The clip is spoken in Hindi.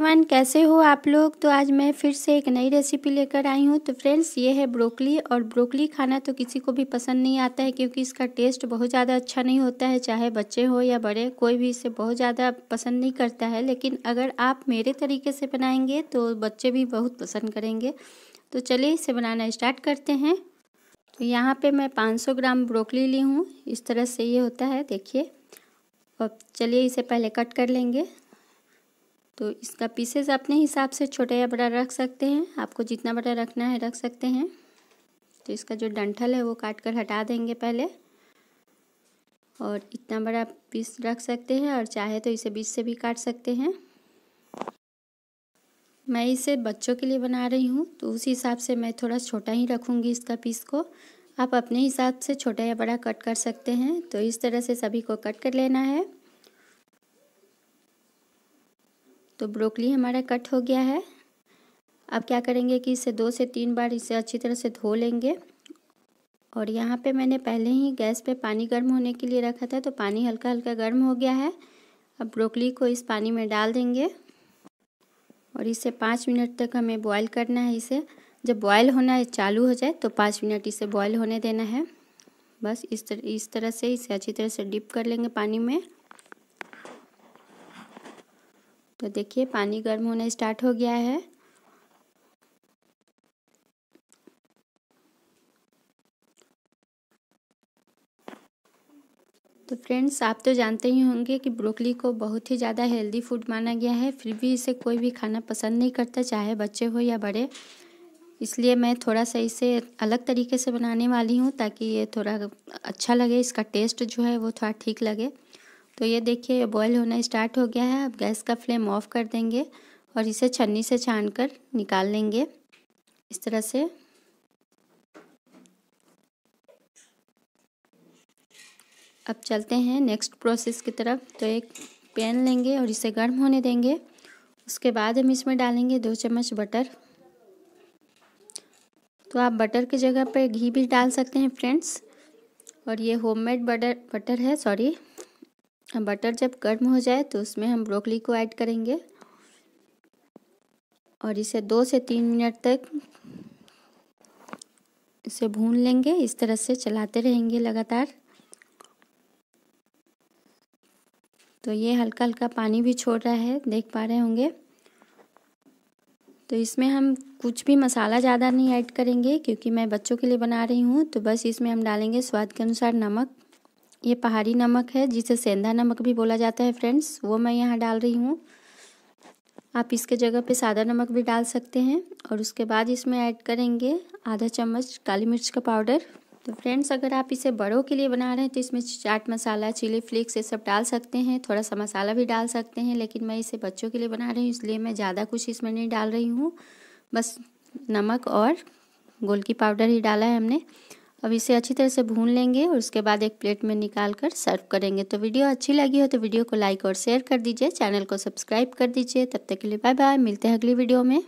एवरीवन कैसे हो आप लोग तो आज मैं फिर से एक नई रेसिपी लेकर आई हूँ तो फ्रेंड्स ये है ब्रोकली और ब्रोकली खाना तो किसी को भी पसंद नहीं आता है क्योंकि इसका टेस्ट बहुत ज़्यादा अच्छा नहीं होता है चाहे बच्चे हो या बड़े कोई भी इसे बहुत ज़्यादा पसंद नहीं करता है लेकिन अगर आप मेरे तरीके से बनाएंगे तो बच्चे भी बहुत पसंद करेंगे तो चलिए इसे बनाना स्टार्ट करते हैं तो यहाँ पर मैं पाँच ग्राम ब्रोकली ली हूँ इस तरह से ये होता है देखिए और चलिए इसे पहले कट कर लेंगे तो इसका पीसेस अपने हिसाब से छोटा या बड़ा रख सकते हैं आपको जितना बड़ा रखना है रख सकते हैं तो इसका जो डंठल है वो काट कर हटा देंगे पहले और इतना बड़ा पीस रख सकते हैं और चाहे तो इसे बीच से भी काट सकते हैं मैं इसे बच्चों के लिए बना रही हूँ तो उस हिसाब से मैं थोड़ा छोटा ही रखूँगी इसका पीस को आप अपने हिसाब से छोटा या बड़ा कट कर सकते हैं तो इस तरह से सभी को कट कर लेना है तो ब्रोकली हमारा कट हो गया है अब क्या करेंगे कि इसे दो से तीन बार इसे अच्छी तरह से धो लेंगे और यहाँ पे मैंने पहले ही गैस पे पानी गर्म होने के लिए रखा था तो पानी हल्का हल्का गर्म हो गया है अब ब्रोकली को इस पानी में डाल देंगे और इसे पाँच मिनट तक हमें बॉयल करना है इसे जब बॉयल होना चालू हो जाए तो पाँच मिनट इसे बॉयल होने देना है बस इस तरह इस तरह से इसे अच्छी तरह से डिप कर लेंगे पानी में तो देखिए पानी गर्म होना स्टार्ट हो गया है तो फ्रेंड्स आप तो जानते ही होंगे कि ब्रोकली को बहुत ही ज़्यादा हेल्दी फूड माना गया है फिर भी इसे कोई भी खाना पसंद नहीं करता चाहे बच्चे हो या बड़े इसलिए मैं थोड़ा सा इसे अलग तरीके से बनाने वाली हूँ ताकि ये थोड़ा अच्छा लगे इसका टेस्ट जो है वो थोड़ा ठीक लगे तो ये देखिए बॉयल होना स्टार्ट हो गया है अब गैस का फ्लेम ऑफ कर देंगे और इसे छन्नी से छान कर निकाल लेंगे इस तरह से अब चलते हैं नेक्स्ट प्रोसेस की तरफ तो एक पैन लेंगे और इसे गर्म होने देंगे उसके बाद हम इसमें डालेंगे दो चम्मच बटर तो आप बटर की जगह पर घी भी डाल सकते हैं फ्रेंड्स और ये होममेड बटर बटर है सॉरी बटर जब गर्म हो जाए तो उसमें हम ब्रोकली को ऐड करेंगे और इसे दो से तीन मिनट तक इसे भून लेंगे इस तरह से चलाते रहेंगे लगातार तो ये हल्का हल्का पानी भी छोड़ रहा है देख पा रहे होंगे तो इसमें हम कुछ भी मसाला ज़्यादा नहीं ऐड करेंगे क्योंकि मैं बच्चों के लिए बना रही हूँ तो बस इसमें हम डालेंगे स्वाद के अनुसार नमक ये पहाड़ी नमक है जिसे सेंधा नमक भी बोला जाता है फ्रेंड्स वो मैं यहाँ डाल रही हूँ आप इसके जगह पे सादा नमक भी डाल सकते हैं और उसके बाद इसमें ऐड करेंगे आधा चम्मच काली मिर्च का पाउडर तो फ्रेंड्स अगर आप इसे बड़ों के लिए बना रहे हैं तो इसमें चाट मसाला चिली फ्लेक्स ये सब डाल सकते हैं थोड़ा सा मसाला भी डाल सकते हैं लेकिन मैं इसे बच्चों के लिए बना रही हूँ इसलिए मैं ज़्यादा कुछ इसमें नहीं डाल रही हूँ बस नमक और गोल की पाउडर ही डाला है हमने अब इसे अच्छी तरह से भून लेंगे और उसके बाद एक प्लेट में निकाल कर सर्व करेंगे तो वीडियो अच्छी लगी हो तो वीडियो को लाइक और शेयर कर दीजिए चैनल को सब्सक्राइब कर दीजिए तब तक के लिए बाय बाय मिलते हैं अगली वीडियो में